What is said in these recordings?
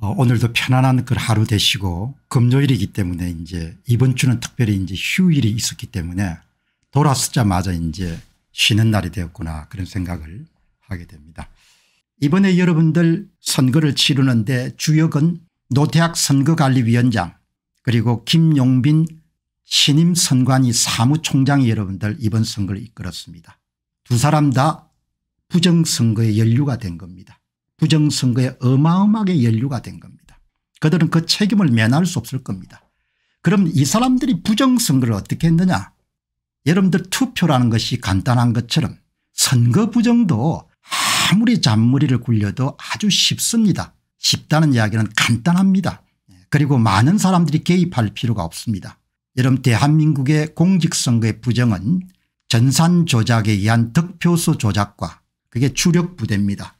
어, 오늘도 편안한 그 하루 되시고 금요일이기 때문에 이제 이번 주는 특별히 이제 휴일이 있었기 때문에 돌아서자마자 이제 쉬는 날이 되었구나 그런 생각을 하게 됩니다. 이번에 여러분들 선거를 치르는데 주역은 노태학 선거관리위원장 그리고 김용빈 신임 선관위 사무총장이 여러분들 이번 선거를 이끌었습니다. 두 사람 다 부정선거에 연루가 된 겁니다. 부정선거에 어마어마하게 연류가된 겁니다. 그들은 그 책임을 면할 수 없을 겁니다. 그럼 이 사람들이 부정선거를 어떻게 했느냐 여러분들 투표라는 것이 간단한 것처럼 선거 부정도 아무리 잔머리를 굴려도 아주 쉽습니다. 쉽다는 이야기는 간단합니다. 그리고 많은 사람들이 개입할 필요가 없습니다. 여러분 대한민국의 공직선거의 부정은 전산 조작에 의한 득표수 조작과 그게 주력 부대입니다.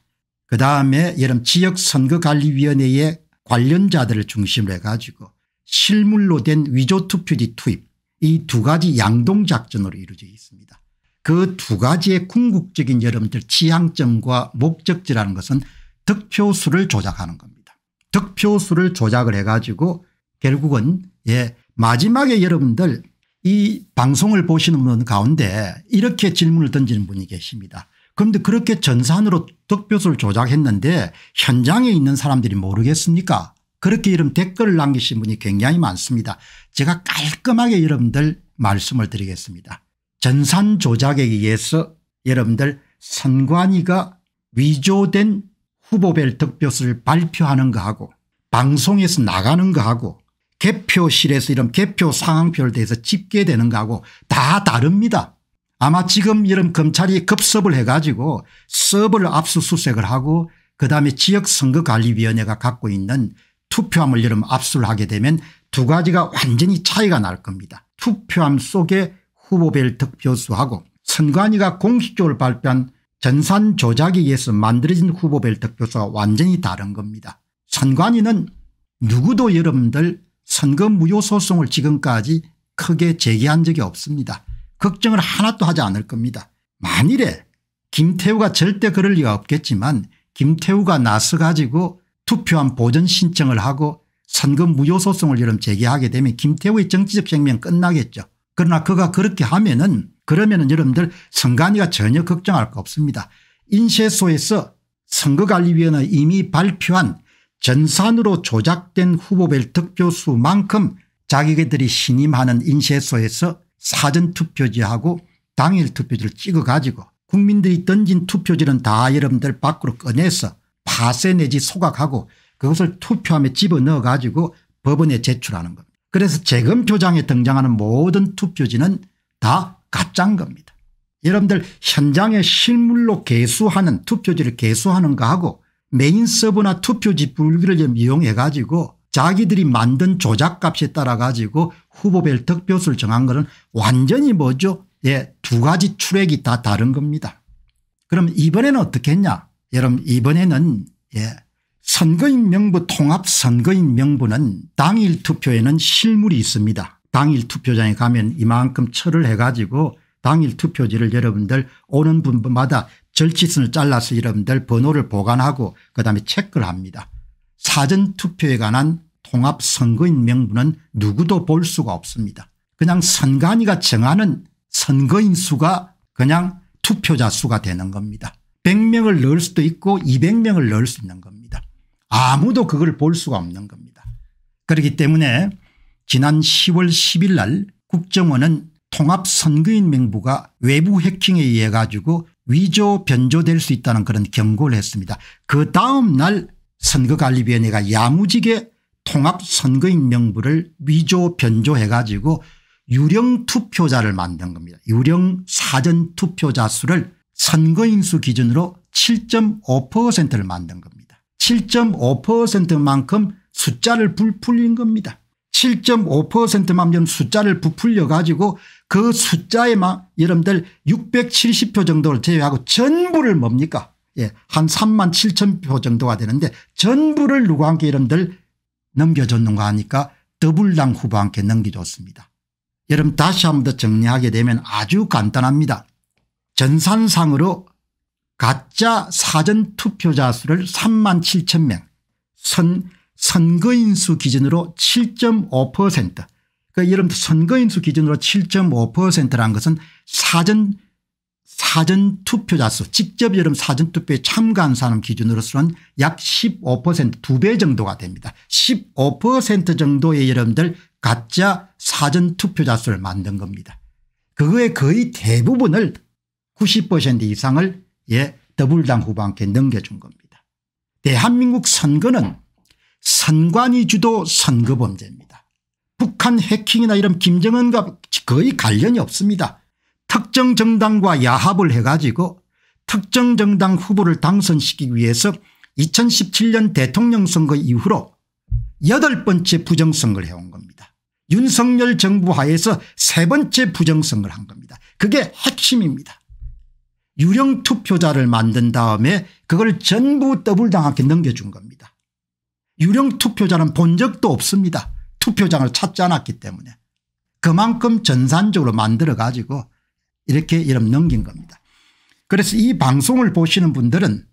그다음에 여름 지역선거관리위원회의 관련자들을 중심으로 해가지고 실물로 된 위조투표지 투입 이 두 가지 양동작전으로 이루어져 있습니다. 그 두 가지의 궁극적인 여러분들 지향점과 목적지라는 것은 득표수를 조작하는 겁니다. 득표수를 조작을 해가지고 결국은 예 마지막에 여러분들 이 방송을 보시는 분 가운데 이렇게 질문을 던지는 분이 계십니다. 그런데 그렇게 전산으로 득표수를 조작했는데 현장에 있는 사람들이 모르겠습니까 그렇게 이러 댓글을 남기신 분이 굉장히 많습니다. 제가 깔끔하게 여러분들 말씀을 드리겠습니다. 전산 조작에 의해서 여러분들 선관위가 위조된 후보별 득표수를 발표하는 거하고 방송에서 나가는 거하고 개표실에서 이런 개표 상황표를 대해서 집계되는 거하고 다 다릅니다. 아마 지금 이런 검찰이 급습을 해가지고 서을 압수수색을 하고 그다음에 지역선거관리위원회가 갖고 있는 투표함을 여름 압수를 하게 되면 두 가지가 완전히 차이가 날 겁니다. 투표함 속에 후보별 득표수하고 선관위가 공식적으로 발표한 전산 조작에 의해서 만들어진 후보별 득표수와 완전히 다른 겁니다. 선관위는 누구도 여러분들 선거 무효 소송을 지금까지 크게 제기한 적이 없습니다. 걱정을 하나도 하지 않을 겁니다. 만일에 김태우가 절대 그럴 리가 없겠지만 김태우가 나서 가지고 투표한 보전 신청을 하고 선거 무효소송을 이름 제기하게 되면 김태우의 정치적 생명 끝나겠죠. 그러나 그가 그렇게 하면은 그러면은 여러분들 선관위가 전혀 걱정할 거 없습니다. 인쇄소에서 선거관리위원회 이미 발표한 전산으로 조작된 후보별 득표수만큼 자기들이 신임하는 인쇄소에서 사전투표지하고 당일 투표지를 찍어 가지고 국민들이 던진 투표지는 다 여러분들 밖으로 꺼내서 파쇄 내지 소각하고 그것을 투표함에 집어넣어 가지고 법원에 제출하는 겁니다. 그래서 재검표장에 등장하는 모든 투표지는 다 가짜인 겁니다. 여러분들 현장에 실물로 개수하는 투표지를 개수하는 거하고 메인 서버나 투표지 불기를 좀 이용해 가지고 자기들이 만든 조작값에 따라 가지고 후보별 득표수를 정한 것은 완전히 뭐죠 예, 두 가지 출액이 다 다른 겁니다. 그럼 이번에는 어떻게 했냐 여러분 이번에는 예, 선거인 명부 통합 선거인 명부는 당일 투표에는 실물이 있습니다. 당일 투표장에 가면 이만큼 철을 해가지고 당일 투표지를 여러분들 오는 분마다 절치선을 잘라서 여러분들 번호를 보관하고 그다음에 체크를 합니다. 사전투표에 관한 통합선거인 명부는 누구도 볼 수가 없습니다. 그냥 선관위가 정하는 선거인 수가 그냥 투표자 수가 되는 겁니다. 100명을 넣을 수도 있고 200명을 넣을 수 있는 겁니다. 아무도 그걸 볼 수가 없는 겁니다. 그렇기 때문에 지난 10월 10일 날 국정원은 통합선거인 명부가 외부 해킹에 의해 가지고 위조 변조될 수 있다는 그런 경고를 했습니다. 그 다음 날 선거관리위원회가 야무지게 통합선거인 명부를 위조 변조해 가지고 유령 투표자를 만든 겁니다. 유령 사전 투표자 수를 선거인 수 기준으로 7.5%를 만든 겁니다. 7.5%만큼 숫자를 부풀린 겁니다. 7.5%만큼 숫자를 부풀려 가지고 그 숫자에 만 여러분들 670표 정도를 제외하고 전부를 뭡니까 예, 한 3만 7천 표 정도가 되는데 전부를 누구한테 여러분들 넘겨줬는가 하니까 더블당 후보한테 넘겨줬습니다. 여러분 다시 한 번 더 정리하게 되면 아주 간단합니다. 전산상으로 가짜 사전투표자 수를 3만 7천 명, 선, 선거인 수 기준으로 7.5% 그러니까 여러분 선거인 수 기준으로 7.5%라는 것은 사전 사전투표자 수 직접 여름 사전투표에 참가한 사람 기준으로서는 약 15%두 배 정도가 됩니다. 15% 정도의 여러분들 가짜 사전투표자 수를 만든 겁니다. 그거의 거의 대부분을 90% 이상을 예 더불당 후보한테 넘겨준 겁니다. 대한민국 선거는 선관위 주도 선거범죄입니다. 북한 해킹이나 이런 김정은과 거의 관련이 없습니다. 특정 정당과 야합을 해가지고 특정 정당 후보를 당선시키기 위해서 2017년 대통령 선거 이후로 여덟 번째 부정선거를 해온 겁니다. 윤석열 정부 하에서 세 번째 부정선거를 한 겁니다. 그게 핵심입니다. 유령 투표자를 만든 다음에 그걸 전부 더블당하게 넘겨준 겁니다. 유령 투표자는 본 적도 없습니다. 투표장을 찾지 않았기 때문에. 그만큼 전산적으로 만들어 가지고 이렇게 이름 넘긴 겁니다. 그래서 이 방송을 보시는 분들은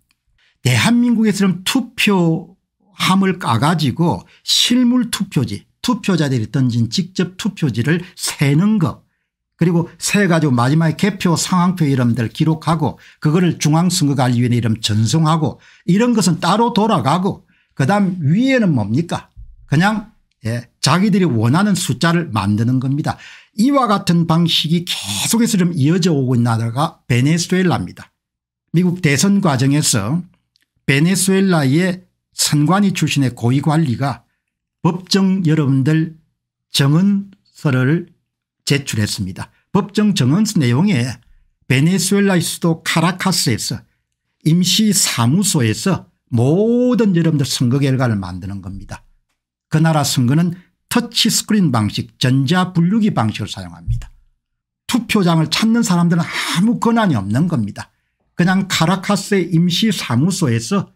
대한민국에서는 투표함을 까가지고 실물 투표지 투표자들이 던진 직접 투표지를 세는 것 그리고 세 가지고 마지막에 개표 상황표 이름들 기록하고 그거를 중앙선거관리위원회 이름 전송하고 이런 것은 따로 돌아가고 그다음 위에는 뭡니까 그냥 예, 자기들이 원하는 숫자를 만드는 겁니다. 이와 같은 방식이 계속해서 좀 이어져 오고 있 나라가 베네수엘라입니다. 미국 대선 과정에서 베네수엘라의 선관위 출신의 고위관리가 법정 여러분들 정은서를 제출했습니다. 법정 정은서 내용에 베네수엘라의 수도 카라카스에서 임시사무소에서 모든 여러분들 선거 결과를 만드는 겁니다. 그 나라 선거는 터치스크린 방식 전자분류기 방식을 사용합니다. 투표장을 찾는 사람들은 아무 권한이 없는 겁니다. 그냥 카라카스의 임시사무소에서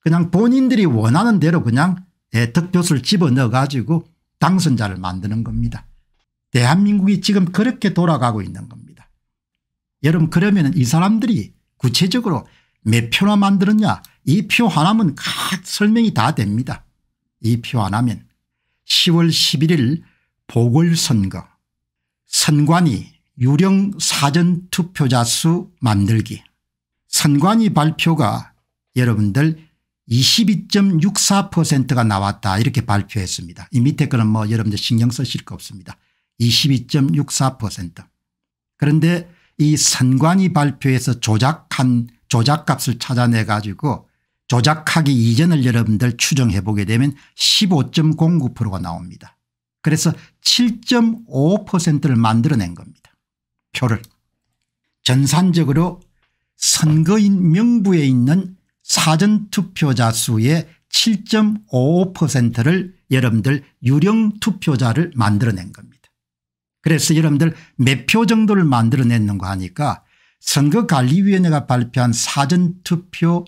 그냥 본인들이 원하는 대로 그냥 득표수를 집어넣어 가지고 당선자를 만드는 겁니다. 대한민국이 지금 그렇게 돌아가고 있는 겁니다. 여러분 그러면 이 사람들이 구체적으로 몇 표나 만들었냐이 표 하나면 각 설명이 다 됩니다. 이 표 안하면 10월 11일 보궐선거 선관위 유령 사전 투표자 수 만들기 선관위 발표가 여러분들 22.64%가 나왔다 이렇게 발표했습니다. 이 밑에 거는 뭐 여러분들 신경 쓰실 거 없습니다. 22.64% 그런데 이 선관위 발표에서 조작한 조작값을 찾아내 가지고 조작하기 이전을 여러분들 추정해 보게 되면 15.09%가 나옵니다. 그래서 7.5%를 만들어낸 겁니다. 표를. 전산적으로 선거인 명부에 있는 사전투표자 수의 7.55%를 여러분들 유령 투표자를 만들어낸 겁니다. 그래서 여러분들 몇 표 정도를 만들어냈는가 하니까 선거관리위원회가 발표한 사전투표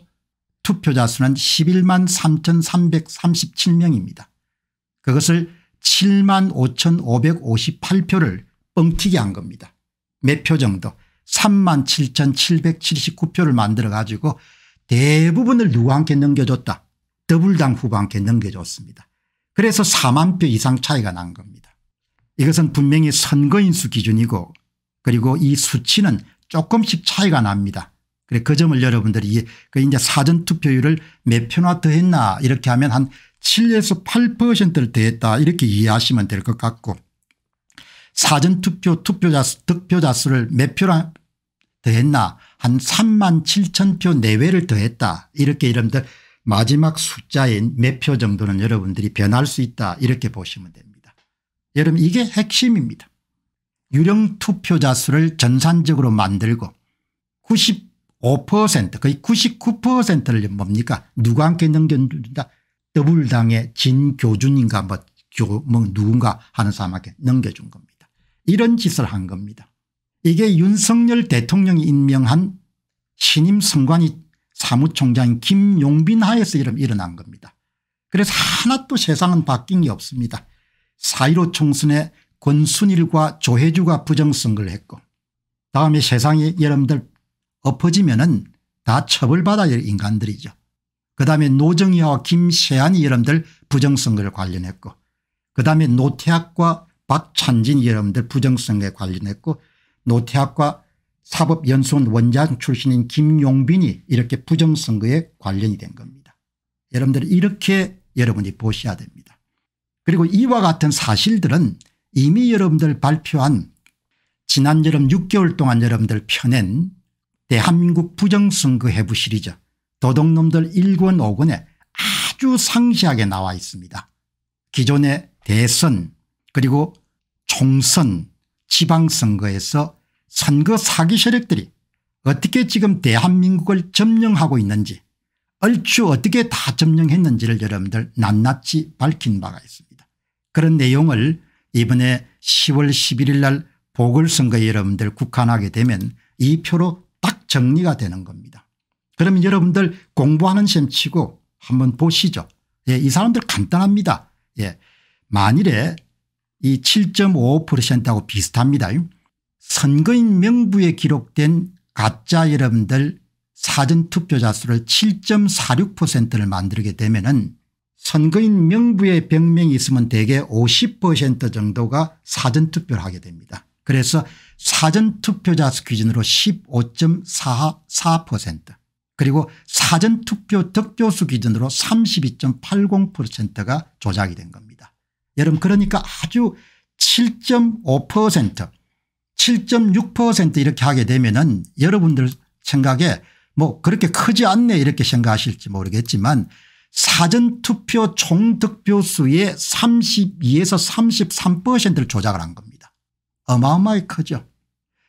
투표자 수는 11만 3337명입니다. 그것을 7만 5558표를 뻥튀기 한 겁니다. 몇 표 정도 3만 7779표를 만들어 가지고 대부분을 누구한테 넘겨줬다 더블당 후보한테 넘겨줬습니다. 그래서 4만 표 이상 차이가 난 겁니다. 이것은 분명히 선거인수 기준이고 그리고 이 수치는 조금씩 차이가 납니다. 그래 그 점을 여러분들이 그 이제 사전 투표율을 몇 표나 더했나 이렇게 하면 한 7에서 8%를 더했다 이렇게 이해하시면 될 것 같고 사전 투표 투표자 수 득표자 수를 몇 표나 더했나 한 3만 7천 표 내외를 더했다 이렇게 여러분들 마지막 숫자인 몇 표 정도는 여러분들이 변할 수 있다 이렇게 보시면 됩니다. 여러분 이게 핵심입니다. 유령 투표자 수를 전산적으로 만들고 90 5% 거의 99%를 뭡니까 누가 함께 넘겨준다 더불당의 진교준인가 뭐, 교, 뭐 누군가 하는 사람에게 넘겨준 겁니다. 이런 짓을 한 겁니다. 이게 윤석열 대통령이 임명한 신임 선관위 사무총장인 김용빈 하에서 이름 일어난 겁니다. 그래서 하나도 세상은 바뀐 게 없습니다. 4.15 총선에 권순일과 조혜주가 부정선거를 했고 다음에 세상에 여러분들 엎어지면은 다 처벌받아야 할 인간들이죠. 그 다음에 노정희와 김세한이 여러분들 부정선거를 관련했고 그 다음에 노태학과 박찬진 여러분들 부정선거에 관련했고 노태학과 사법연수원 원장 출신인 김용빈이 이렇게 부정선거에 관련이 된 겁니다. 여러분들 이렇게 여러분이 보셔야 됩니다. 그리고 이와 같은 사실들은 이미 여러분들 발표한 지난 여름 6개월 동안 여러분들 펴낸 대한민국 부정선거 해부 시리즈 도둑놈들 1권 5권에 아주 상세하게 나와 있습니다. 기존의 대선 그리고 총선 지방선거에서 선거 사기 세력들이 어떻게 지금 대한민국을 점령하고 있는지 얼추 어떻게 다 점령했는지를 여러분들 낱낱이 밝힌 바가 있습니다. 그런 내용을 이번에 10월 11일 날 보궐선거에 여러분들 국한하게 되면 이 표로 정리가 되는 겁니다. 그러면 여러분들 공부하는 셈 치고 한번 보시죠. 예, 이 사람들 간단합니다. 예, 만일에 이7 5하고 비슷합니다. 선거인 명부에 기록된 가짜 여러분들 사전투표자 수를 7.46%를 만들게 되면 은 선거인 명부에 병명이 있으면 대개 50% 정도가 사전투표를 하게 됩니다. 그래서 사전투표자 수 기준으로 15.44% 그리고 사전투표 득표수 기준으로 32.80%가 조작이 된 겁니다. 여러분 그러니까 아주 7.5% 7.6% 이렇게 하게 되면 은 여러분들 생각에 뭐 그렇게 크지 않네 이렇게 생각하실지 모르겠지만 사전투표 총득표수의 32에서 33%를 조작을 한 겁니다. 어마어마하게 크죠.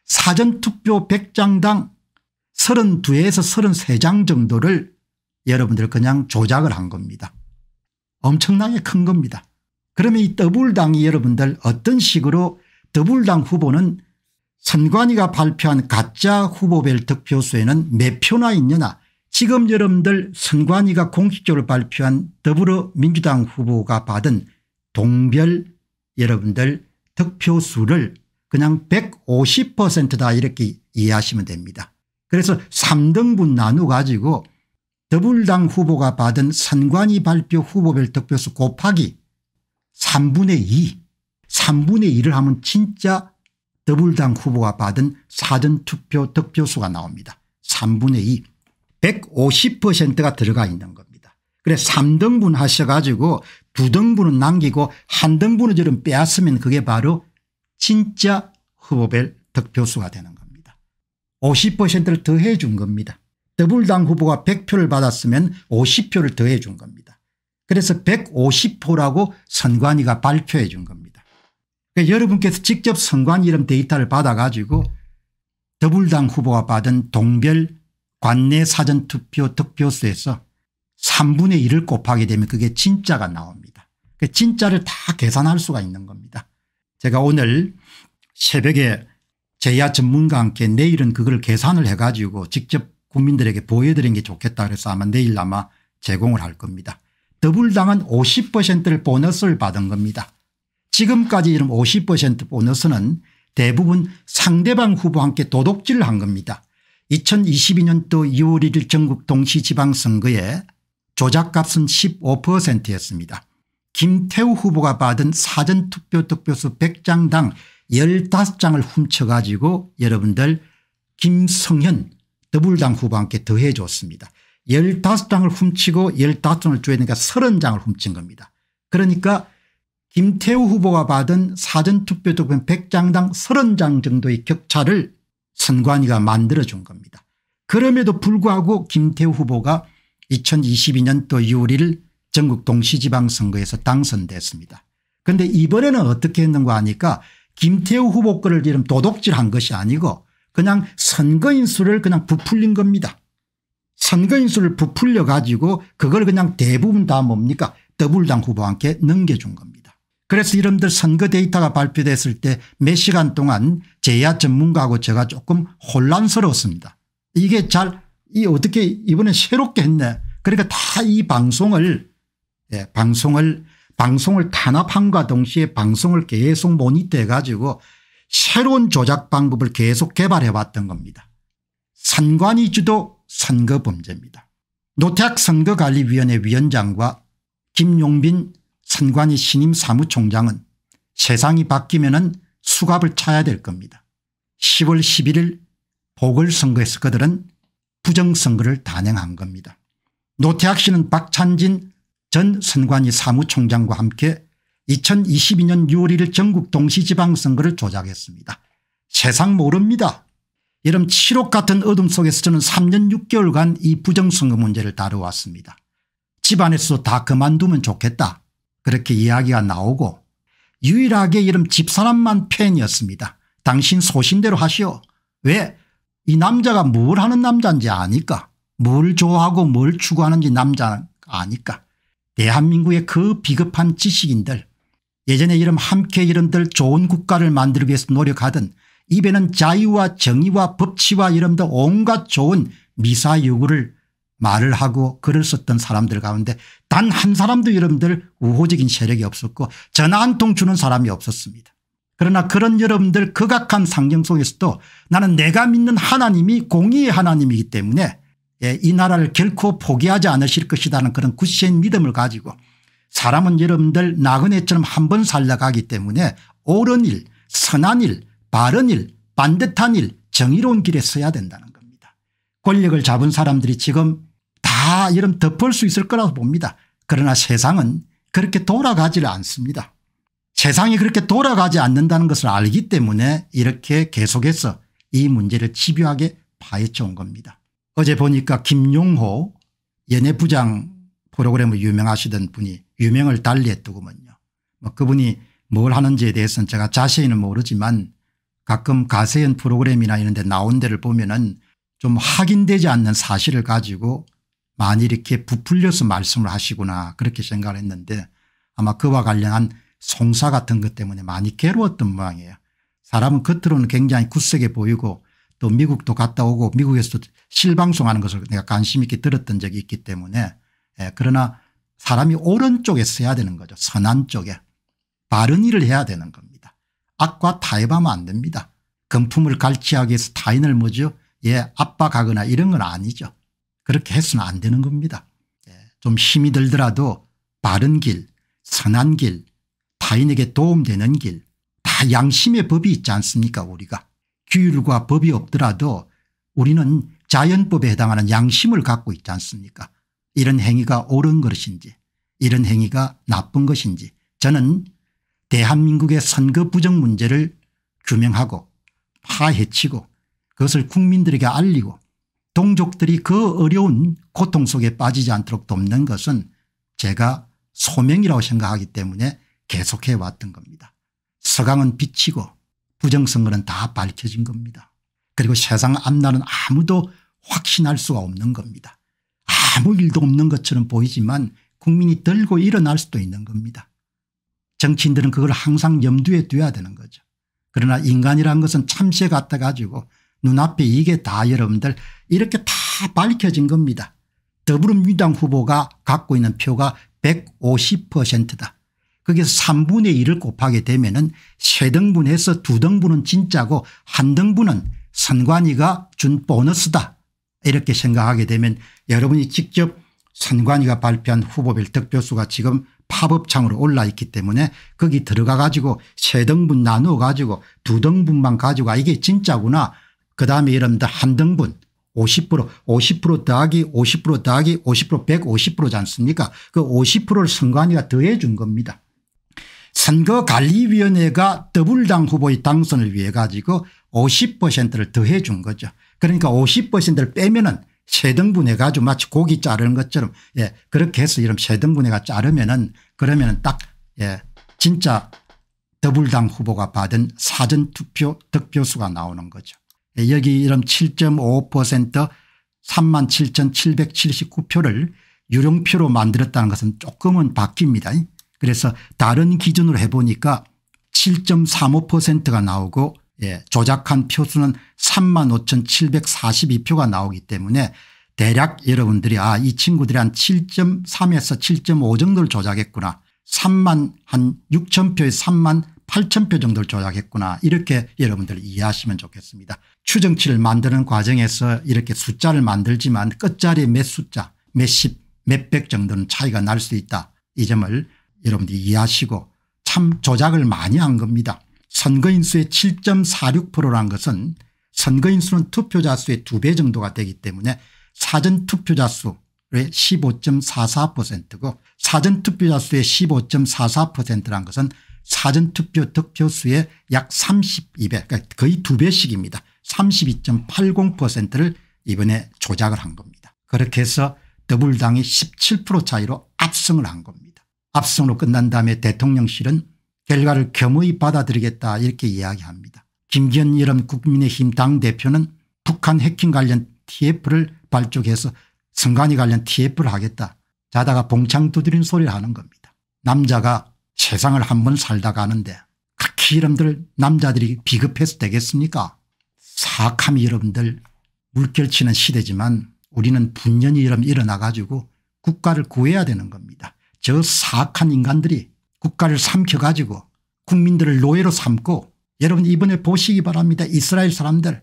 사전투표 100장당 32에서 33장 정도를 여러분들 그냥 조작을 한 겁니다. 엄청나게 큰 겁니다. 그러면 이더블당이 여러분들 어떤 식으로 더블당 후보는 선관위가 발표한 가짜 후보별 득표수에는 몇 표나 있느냐 지금 여러분들 선관위가 공식적으로 발표한 더불어민주당 후보가 받은 동별 여러분들 득표수를 그냥 150%다 이렇게 이해하시면 됩니다. 그래서 3등분 나누 가지고 더불당 후보가 받은 선관위 발표 후보별 득표수 곱하기 3분의 2 3분의 2를 하면 진짜 더불당 후보가 받은 사전투표 득표수가 나옵니다. 3분의 2 150%가 들어가 있는 겁니다. 그래 3등분 하셔가지고 2등분은 남기고 1등분은 저런 빼앗으면 그게 바로 진짜 후보별 득표수가 되는 겁니다. 50%를 더해 준 겁니다. 더블당 후보가 100표를 받았으면 50표를 더해 준 겁니다. 그래서 150표라고 선관위가 발표해 준 겁니다. 그러니까 여러분께서 직접 선관위 이름 데이터를 받아가지고 더블당 후보가 받은 동별 관내 사전투표 득표수에서 3분의 1을 곱하게 되면 그게 진짜가 나옵니다. 그 진짜를 다 계산할 수가 있는 겁니다. 제가 오늘 새벽에 제야 전문가와 함께 내일은 그걸 계산을 해 가지고 직접 국민들에게 보여드리는 게 좋겠다 그래서 아마 내일 아마 제공을 할 겁니다. 더블당은 50%를 보너스를 받은 겁니다. 지금까지 이런 50% 보너스는 대부분 상대방 후보와 함께 도둑질을 한 겁니다. 2022년도 2월 1일 전국 동시지방선거에 조작값은 15%였습니다. 김태우 후보가 받은 사전투표 득표수 100장당 15장을 훔쳐가지고 여러분들 김성현 더불당 후보와 함께 더해 줬습니다. 15장을 훔치고 15장을 줘야 되니까 30장을 훔친 겁니다. 그러니까 김태우 후보가 받은 사전투표 득표 100장당 30장 정도의 격차를 선관위가 만들어준 겁니다. 그럼에도 불구하고 김태우 후보가 2022년도 6월 1일 전국 동시지방선거에서 당선됐습니다. 그런데 이번에는 어떻게 했는가 하니까 김태우 후보 거를 지금 도둑질한 것이 아니고 그냥 선거인수를 그냥 부풀린 겁니다. 선거인수를 부풀려 가지고 그걸 그냥 대부분 다 뭡니까 더블당 후보한테 넘겨준 겁니다. 그래서 이런들 선거 데이터가 발표됐을 때 몇 시간 동안 제야 전문가하고 제가 조금 혼란스러웠습니다. 이게 잘 이 어떻게 이번에 새롭게 했네. 그러니까 다 이 방송을 예, 방송을 방송을 탄압함과 동시에 방송을 계속 모니터해 가지고 새로운 조작 방법을 계속 개발해 왔던 겁니다. 선관위주도 선거범죄입니다. 노태학 선거관리위원회 위원장과 김용빈 선관위 신임 사무총장은 세상이 바뀌면 은 수갑을 차야 될 겁니다. 10월 11일 보궐선거에서 그들은 부정선거를 단행한 겁니다. 노태학 씨는 박찬진 전 선관위 사무총장과 함께 2022년 6월 1일 전국 동시지방선거를 조작했습니다. 세상 모릅니다. 여름 칠옥 같은 어둠 속에서 저는 3년 6개월간 이 부정선거 문제를 다뤄왔습니다. 집안에서도 다 그만두면 좋겠다 그렇게 이야기가 나오고 유일하게 이름 집사람만 팬이었습니다. 당신 소신대로 하시오. 왜? 이 남자가 뭘 하는 남자인지 아니까. 뭘 좋아하고 뭘 추구하는지 남자 아니까. 대한민국의 그 비급한 지식인들 예전에 이름 함께 이름들 좋은 국가를 만들기 위해서 노력하던 입에는 자유와 정의와 법치와 이름도 온갖 좋은 미사유구를 말을 하고 글을 썼던 사람들 가운데 단 한 사람도 여러분들 우호적인 세력이 없었고 전화 한 통 주는 사람이 없었습니다. 그러나 그런 여러분들 극악한 상경 속에서도 나는 내가 믿는 하나님이 공의의 하나님이기 때문에 예, 이 나라를 결코 포기하지 않으실 것이라는 그런 굳의 믿음을 가지고 사람은 여러분들 나그네처럼 한 번살려가기 때문에 옳은 일 선한 일 바른 일 반듯한 일 정의로운 길에 서야 된다는 겁니다. 권력을 잡은 사람들이 지금 다여름 덮을 수 있을 거라고 봅니다. 그러나 세상은 그렇게 돌아가지를 않습니다. 세상이 그렇게 돌아가지 않는다는 것을 알기 때문에 이렇게 계속해서 이 문제를 집요하게 파헤쳐 온 겁니다. 어제 보니까 김용호 연예부장 프로그램을 유명하시던 분이 유명을 달리했더구먼요. 뭐 그분이 뭘 하는지에 대해서는 제가 자세히는 모르지만 가끔 가세연 프로그램이나 이런 데 나온 데를 보면은 좀 확인되지 않는 사실을 가지고 많이 이렇게 부풀려서 말씀을 하시구나 그렇게 생각을 했는데 아마 그와 관련한 송사 같은 것 때문에 많이 괴로웠던 모양이에요. 사람은 겉으로는 굉장히 굳세게 보이고 또 미국도 갔다 오고 미국에서도 실방송하는 것을 내가 관심 있게 들었던 적이 있기 때문에 예, 그러나 사람이 오른쪽에 서야 되는 거죠. 선한 쪽에. 바른 일을 해야 되는 겁니다. 악과 타협하면 안 됩니다. 금품을 갈취하기 위해서 타인을 뭐죠? 예, 압박하거나 이런 건 아니죠. 그렇게 해서는 안 되는 겁니다. 예, 좀 힘이 들더라도 바른 길, 선한 길, 타인에게 도움되는 길, 다 양심의 법이 있지 않습니까 우리가. 규율과 법이 없더라도 우리는 자연법에 해당하는 양심을 갖고 있지 않습니까 이런 행위가 옳은 것인지 이런 행위가 나쁜 것인지 저는 대한민국의 선거 부정 문제를 규명하고 파헤치고 그것을 국민들에게 알리고 동족들이 그 어려운 고통 속에 빠지지 않도록 돕는 것은 제가 소명이라고 생각하기 때문에 계속해 왔던 겁니다. 서강은 비치고 부정선거는 다 밝혀진 겁니다. 그리고 세상 앞날은 아무도 확신할 수가 없는 겁니다. 아무 일도 없는 것처럼 보이지만 국민이 들고 일어날 수도 있는 겁니다. 정치인들은 그걸 항상 염두에 둬야 되는 거죠. 그러나 인간이란 것은 참새 같아 가지고 눈앞에 이게 다 여러분들 이렇게 다 밝혀진 겁니다. 더불어민주당 후보가 갖고 있는 표가 150%다. 거기서 3분의 1을 곱하게 되면 은3등분에서2 등분은 진짜고 1 등분은 선관위가 준 보너스다 이렇게 생각하게 되면 여러분이 직접 선관위가 발표한 후보별 득표수가 지금 팝업창으로 올라 있기 때문에 거기 들어가 가지고 세 등분 나누어 가지고 두 등분만 가지고 아 이게 진짜구나 그다음에 여러분들한 등분 50% 50% 더하기 50% 더하기 50% 1 5 0잖습니까그 50%를 선관위가 더해 준 겁니다. 선거관리위원회가 더블당 후보의 당선을 위해 가지고 50%를 더해 준 거죠. 그러니까 50%를 빼면은 세등분해 가지고 마치 고기 자르는 것처럼 예 그렇게 해서 이런 세등분해가 자르면은 그러면은 딱예 진짜 더불당 후보가 받은 사전투표 득표수가 나오는 거죠. 예 여기 이런 7.55% 37,779표를 유령표로 만들었다는 것은 조금은 바뀝니다. 그래서 다른 기준으로 해보니까 7.35%가 나오고 예, 조작한 표수는 3만 5,742표가 나오기 때문에 대략 여러분들이 아 이 친구들이 한 7.3에서 7.5 정도를 조작했구나 3만 한 6천 표에 3만 8천 표 정도를 조작했구나 이렇게 여러분들 이해하시면 좋겠습니다. 추정치를 만드는 과정에서 이렇게 숫자를 만들지만 끝자리몇 숫자 몇십 몇백 정도는 차이가 날 수 있다 이 점을 여러분들이 이해하시고 참 조작을 많이 한 겁니다. 선거인수의 7.46%란 것은 선거인수는 투표자 수의 2배 정도가 되기 때문에 사전투표자 수의 15.44%고 사전투표자 수의 15.44%란 것은 사전투표 득표 수의 약 32배 그러니까 거의 2배씩입니다. 32.80%를 이번에 조작을 한 겁니다. 그렇게 해서 더불당이 17% 차이로 압승을 한 겁니다. 압승으로 끝난 다음에 대통령실은 결과를 겸허히 받아들이겠다 이렇게 이야기합니다. 김기현 이름 국민의힘 당대표는 북한 해킹 관련 tf를 발족해서 선관위 관련 tf를 하겠다. 자다가 봉창 두드린 소리를 하는 겁니다. 남자가 세상을 한번 살다 가는데 그렇게 여들 남자들이 비급해서 되겠습니까 사악함이 여러분들 물결치는 시대지만 우리는 분연히 여러분 일어나 가지고 국가를 구해야 되는 겁니다. 저 사악한 인간들이 국가를 삼켜가지고 국민들을 노예로 삼고 여러분 이번에 보시기 바랍니다. 이스라엘 사람들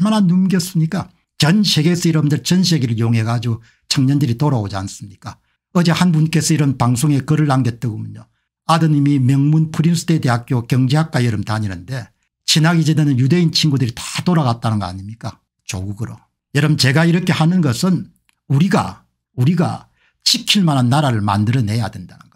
얼마나 눈겼습니까 전 세계에서 여러분들 전 세계를 이용해 가지고 청년들이 돌아오지 않습니까 어제 한 분께서 이런 방송에 글을 남겼더군요. 아드님이 명문 프린스대 대학교 경제학과 여름 다니는데 친하이 제되는 유대인 친구들이 다 돌아갔다는 거 아닙니까 조국으로. 여러분 제가 이렇게 하는 것은 우리가 우리가 지킬 만한 나라를 만들어내야 된다는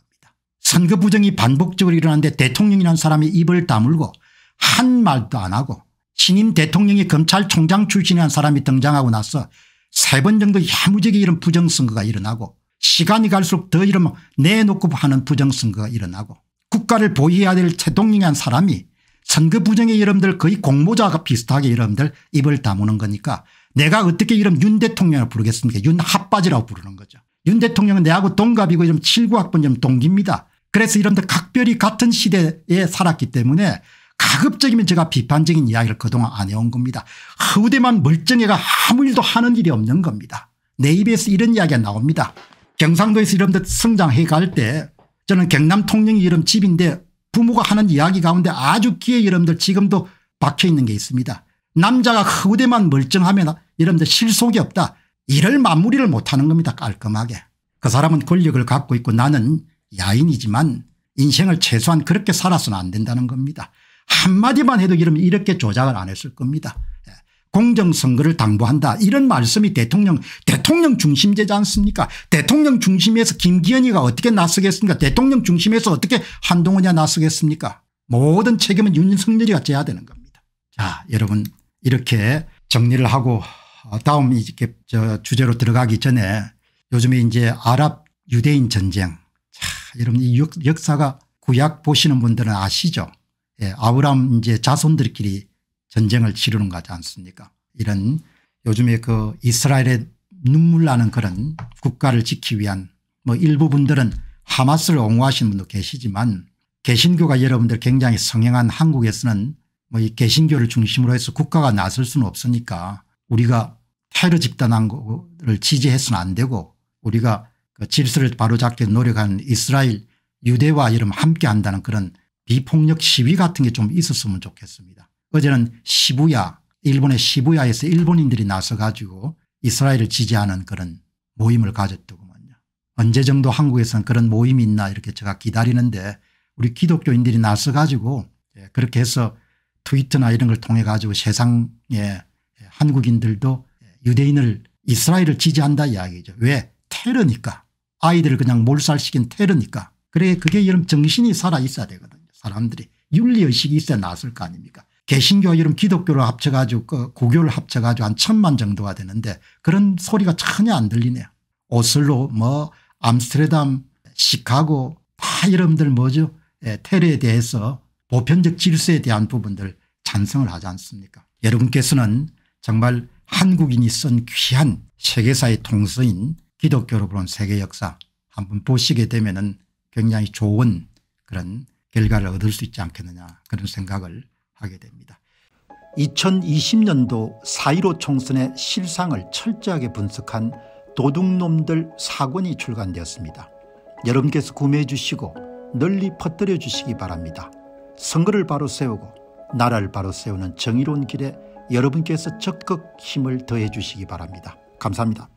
선거 부정이 반복적으로 일어나는데 대통령이라는 사람이 입을 다물고 한 말도 안 하고 신임 대통령이 검찰총장 출신이라는 사람이 등장하고 나서 세 번 정도 야무지게 이런 부정선거가 일어나고 시간이 갈수록 더 이러면 내놓고 하는 부정선거가 일어나고 국가를 보위해야될 대통령이란 사람이 선거 부정의 여러분들 거의 공모자가 비슷하게 여러분들 입을 다무는 거니까 내가 어떻게 이런 윤 대통령을 부르겠습니까 윤 핫바지라고 부르는 거죠. 윤 대통령은 내하고 동갑이고 이름 7, 9학번좀 동기입니다. 그래서 이런 데 각별히 같은 시대에 살았기 때문에 가급적이면 제가 비판적인 이야기를 그동안 안 해온 겁니다. 허우대만 멀쩡해가 아무 일도 하는 일이 없는 겁니다. 내 입에서 이런 이야기가 나옵니다. 경상도에서 이런 데 성장해 갈 때 저는 경남 통영이 이런 집인데 부모가 하는 이야기 가운데 아주 귀에 여러분들 지금도 박혀 있는 게 있습니다. 남자가 허우대만 멀쩡하면 여러분들 실속이 없다. 일을 마무리를 못하는 겁니다. 깔끔하게. 그 사람은 권력을 갖고 있고 나는 야인이지만 인생을 최소한 그렇게 살아서는 안 된다는 겁니다. 한마디만 해도 이러면 이렇게 조작을 안 했을 겁니다. 예. 공정선거를 당부한다 이런 말씀이 대통령 대통령 중심제지 않습니까 대통령 중심에서 김기현이가 어떻게 나서겠습니까 대통령 중심에서 어떻게 한동훈이가 나서겠습니까 모든 책임은 윤석열이가 져야 되는 겁니다. 자 여러분 이렇게 정리를 하고 어, 다음 이제 주제로 들어가기 전에 요즘에 이제 아랍 유대인 전쟁 여러분 이 역, 사가 구약 보시는 분들은 아시죠. 예, 아브람 이제 자손들끼리 전쟁을 치르는 거 하지 않습니까 이런 요즘에 그 이스라엘의 눈물 나는 그런 국가를 지키기 위한 뭐 일부분들은 하마스를 옹호하시는 분도 계시지만 개신교가 여러분들 굉장히 성행한 한국에서는 뭐 이 개신교를 중심으로 해서 국가가 나설 수는 없으니까 우리가 테러 집단한 거를 지지해서는 안 되고 우리가 질서를 바로잡기 노력한 이스라엘 유대와 이름 함께한다는 그런 비폭력 시위 같은 게 좀 있었으면 좋겠습니다. 어제는 시부야 일본의 시부야에서 일본인들이 나서 가지고 이스라엘을 지지하는 그런 모임을 가졌더구먼요. 언제 정도 한국에서는 그런 모임이 있나 이렇게 제가 기다리는데 우리 기독교인들이 나서 가지고 예, 그렇게 해서 트위터나 이런 걸 통해 가지고 세상에 한국인들도 예, 유대인을 이스라엘을 지지한다 이야기죠. 왜? 테러니까. 아이들을 그냥 몰살시킨 테러니까. 그래 그게 여름 정신이 살아있어야 되거든요. 사람들이 윤리의식이 있어야 나설 거 아닙니까. 개신교와 여름 기독교를 합쳐가지고 그 고교를 합쳐가지고 한 천만 정도가 되는데 그런 소리가 전혀 안 들리네요. 오슬로 뭐 암스테르담 시카고 다 여러분들 뭐죠 예, 테러에 대해서 보편적 질서에 대한 부분들 찬성을 하지 않습니까 여러분께서는 정말 한국인이 쓴 귀한 세계사의 통서인 기독교로 보는 세계 역사 한 번 보시게 되면 은 굉장히 좋은 그런 결과를 얻을 수 있지 않겠느냐 그런 생각을 하게 됩니다. 2020년도 4.15 총선의 실상을 철저하게 분석한 도둑놈들 사권이 출간되었습니다. 여러분께서 구매해 주시고 널리 퍼뜨려 주시기 바랍니다. 선거를 바로 세우고 나라를 바로 세우는 정의로운 길에 여러분께서 적극 힘을 더해 주시기 바랍니다. 감사합니다.